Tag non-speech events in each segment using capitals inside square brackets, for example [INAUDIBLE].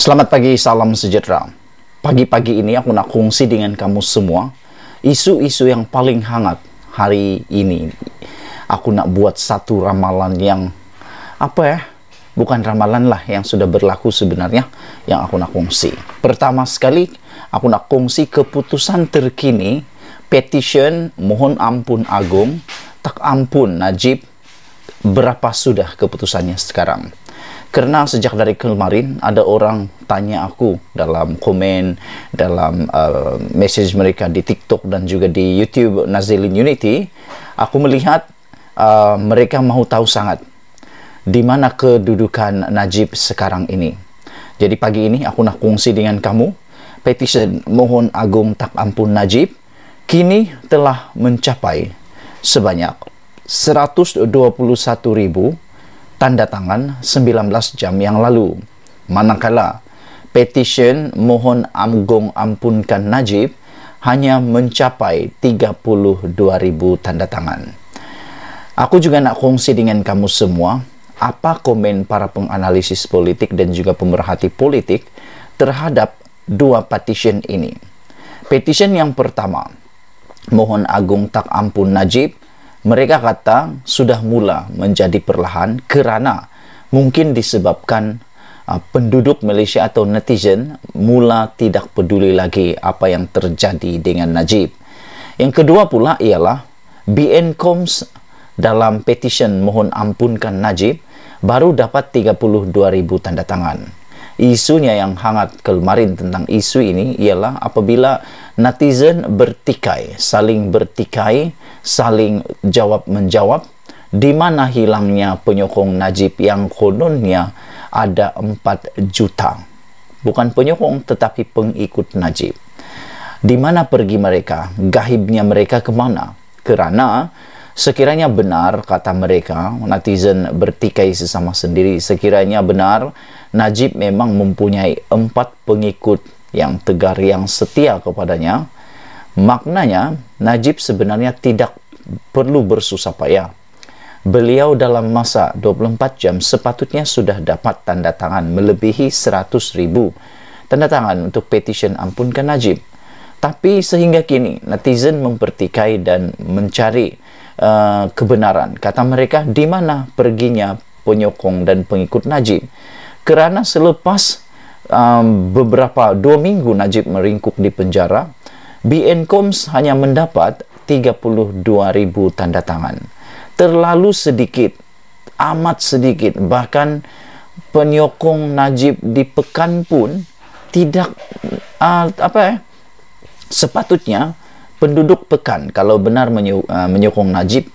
Selamat pagi, salam sejahtera. Pagi-pagi ini aku nak kongsi dengan kamu semua isu-isu yang paling hangat hari ini. Aku nak buat satu ramalan yang apa ya? Bukan ramalan lah yang sudah berlaku sebenarnya yang aku nak kongsi. Pertama sekali, aku nak kongsi keputusan terkini petition mohon ampun agung tak ampun Najib berapa sudah keputusannya sekarang Kerana sejak dari kemarin ada orang tanya aku dalam komen, dalam uh, message mereka di TikTok dan juga di YouTube Nazilin Unity, aku melihat uh, mereka mahu tahu sangat di mana kedudukan Najib sekarang ini. Jadi pagi ini aku nak kongsi dengan kamu petition mohon agung tak ampun Najib kini telah mencapai sebanyak 121 ribu tanda tangan 19 jam yang lalu. Manakala petition mohon amgong ampunkan Najib hanya mencapai ribu tanda tangan. Aku juga nak kongsi dengan kamu semua apa komen para penganalisis politik dan juga pemerhati politik terhadap dua petition ini. Petition yang pertama, mohon agung tak ampun Najib mereka kata sudah mula menjadi perlahan kerana mungkin disebabkan uh, penduduk Malaysia atau netizen mula tidak peduli lagi apa yang terjadi dengan Najib. Yang kedua pula ialah BN Combs dalam petisyen mohon ampunkan Najib baru dapat ribu tanda tangan. isunya yang hangat kemarin tentang isu ini ialah apabila netizen bertikai, saling bertikai, saling jawab-menjawab di mana hilangnya penyokong Najib yang kononnya ada 4 juta. Bukan penyokong tetapi pengikut Najib. Di mana pergi mereka? Gahibnya mereka ke mana? Kerana sekiranya benar kata mereka netizen bertikai sesama sendiri sekiranya benar Najib memang mempunyai empat pengikut yang tegar yang setia kepadanya maknanya Najib sebenarnya tidak perlu bersusah payah beliau dalam masa 24 jam sepatutnya sudah dapat tanda tangan melebihi 100 ribu tanda tangan untuk petition ampunkan Najib tapi sehingga kini netizen mempertikai dan mencari uh, kebenaran. Kata mereka, di mana perginya penyokong dan pengikut Najib? Kerana selepas um, beberapa dua minggu Najib meringkuk di penjara, BN Combs hanya mendapat 32,000 tanda tangan. Terlalu sedikit, amat sedikit. Bahkan penyokong Najib di Pekan pun tidak uh, apa ya, sepatutnya penduduk pekan kalau benar uh, menyokong Najib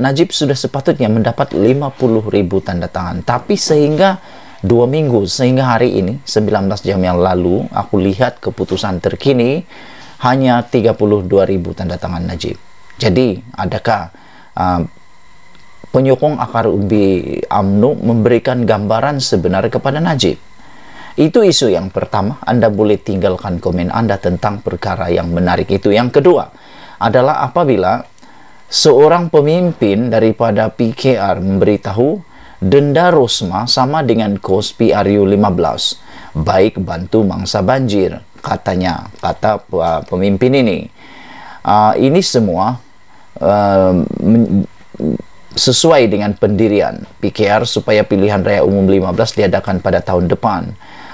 Najib sudah sepatutnya mendapat 50 ribu tanda tangan tapi sehingga dua minggu sehingga hari ini 19 jam yang lalu aku lihat keputusan terkini hanya 32 ribu tanda tangan Najib jadi adakah uh, penyokong akar ubi AMNU memberikan gambaran sebenar kepada Najib itu isu yang pertama, Anda boleh tinggalkan komen Anda tentang perkara yang menarik itu. Yang kedua adalah apabila seorang pemimpin daripada PKR memberitahu denda Rosma sama dengan kos PRU 15, baik bantu mangsa banjir, katanya, kata uh, pemimpin ini. Uh, ini semua uh, sesuai dengan pendirian PKR supaya pilihan raya umum 15 diadakan pada tahun depan.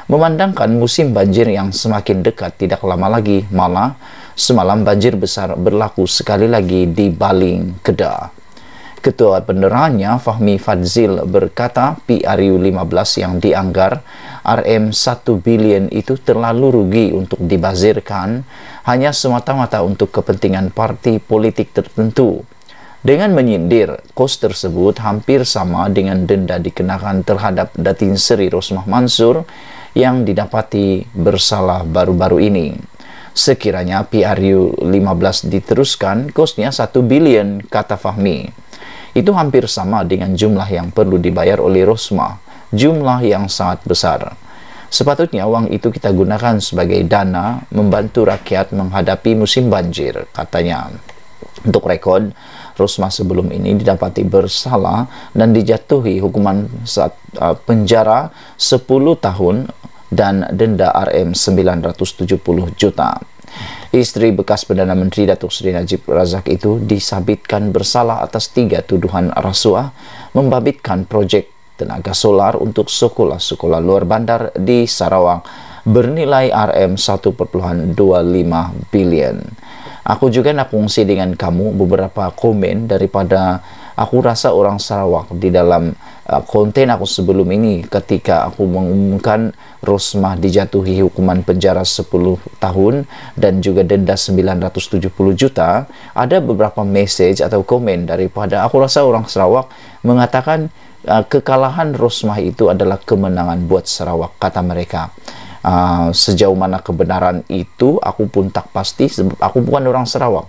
Memandangkan musim banjir yang semakin dekat tidak lama lagi, malah semalam banjir besar berlaku sekali lagi di Baling, Kedah. Ketua Benderahannya Fahmi Fadzil berkata PRU 15 yang dianggar RM 1 billion itu terlalu rugi untuk dibazirkan hanya semata-mata untuk kepentingan parti politik tertentu. Dengan menyindir, kos tersebut hampir sama dengan denda dikenakan terhadap Datin Seri Rosmah Mansur yang didapati bersalah baru-baru ini. Sekiranya PRU 15 diteruskan, kosnya 1 billion, kata Fahmi. Itu hampir sama dengan jumlah yang perlu dibayar oleh Rosmah, jumlah yang sangat besar. Sepatutnya uang itu kita gunakan sebagai dana membantu rakyat menghadapi musim banjir, katanya untuk rekod Rusma sebelum ini didapati bersalah dan dijatuhi hukuman saat, uh, penjara 10 tahun dan denda RM 970 juta. Istri bekas Perdana Menteri Datuk Seri Najib Razak itu disabitkan bersalah atas tiga tuduhan rasuah membabitkan proyek tenaga solar untuk sekolah-sekolah luar bandar di Sarawak bernilai RM 1.25 bilion. Aku juga nak kongsi dengan kamu beberapa komen daripada aku rasa orang Sarawak di dalam uh, konten aku sebelum ini ketika aku mengumumkan Rosmah dijatuhi hukuman penjara 10 tahun dan juga denda 970 juta, ada beberapa message atau komen daripada aku rasa orang Sarawak mengatakan uh, kekalahan Rosmah itu adalah kemenangan buat Sarawak kata mereka uh, sejauh mana kebenaran itu aku pun tak pasti sebab aku bukan orang Sarawak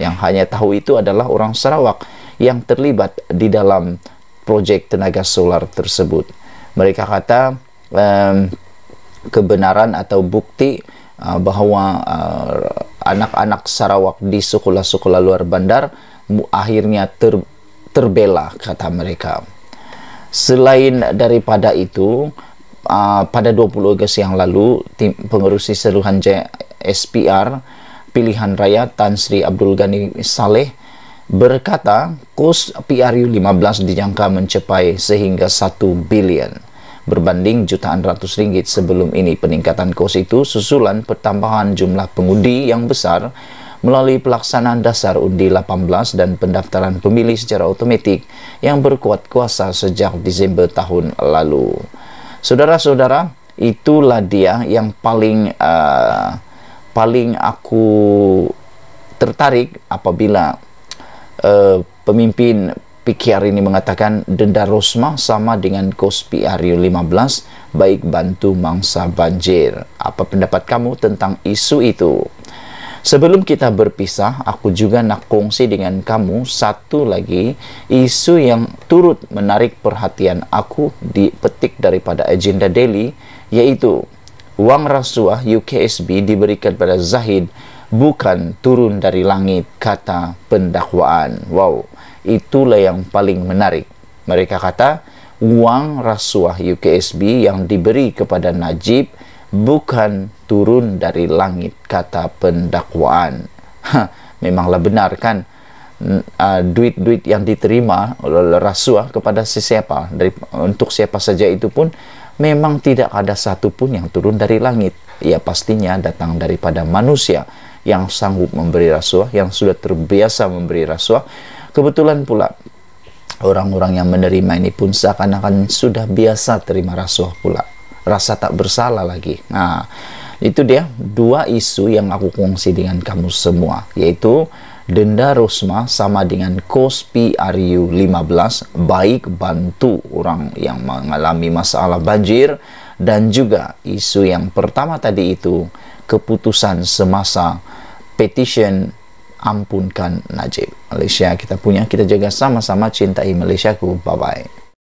yang hanya tahu itu adalah orang Sarawak yang terlibat di dalam proyek tenaga solar tersebut mereka kata um, kebenaran atau bukti uh, bahwa ah, anak-anak uh, Sarawak di sekolah-sekolah luar bandar akhirnya ter terbela kata mereka. Selain daripada itu, Ah, pada 20 Agustus yang lalu tim pengurusi seluruhan SPR pilihan raya Tan Sri Abdul Ghani Saleh berkata kos PRU 15 dijangka mencapai sehingga 1 bilion berbanding jutaan ratus ringgit sebelum ini peningkatan kos itu susulan pertambahan jumlah pengundi yang besar melalui pelaksanaan dasar undi 18 dan pendaftaran pemilih secara otomatik yang berkuat kuasa sejak Desember tahun lalu. Saudara-saudara, itulah dia yang paling uh, paling aku tertarik apabila uh, pemimpin PKR ini mengatakan denda rosma sama dengan kos PRU 15 baik bantu mangsa banjir. Apa pendapat kamu tentang isu itu? Sebelum kita berpisah, aku juga nak kongsi dengan kamu satu lagi isu yang turut menarik perhatian aku dipetik daripada agenda daily, yaitu uang rasuah UKSB diberikan pada Zahid bukan turun dari langit, kata pendakwaan. Wow, itulah yang paling menarik. Mereka kata, uang rasuah UKSB yang diberi kepada Najib bukan turun dari langit kata pendakwaan [LAUGHS] memanglah benar kan duit-duit uh, yang diterima oleh rasuah kepada siapa dari untuk siapa saja itu pun memang tidak ada satupun yang turun dari langit ya pastinya datang daripada manusia yang sanggup memberi rasuah yang sudah terbiasa memberi rasuah kebetulan pula orang-orang yang menerima ini pun seakan-akan sudah biasa terima rasuah pula rasa tak bersalah lagi nah itu dia dua isu yang aku kongsi dengan kamu semua yaitu denda Rosma sama dengan Kospi Ariu 15 baik bantu orang yang mengalami masalah banjir dan juga isu yang pertama tadi itu keputusan semasa petition ampunkan Najib Malaysia kita punya kita jaga sama-sama cintai Malaysiaku bye bye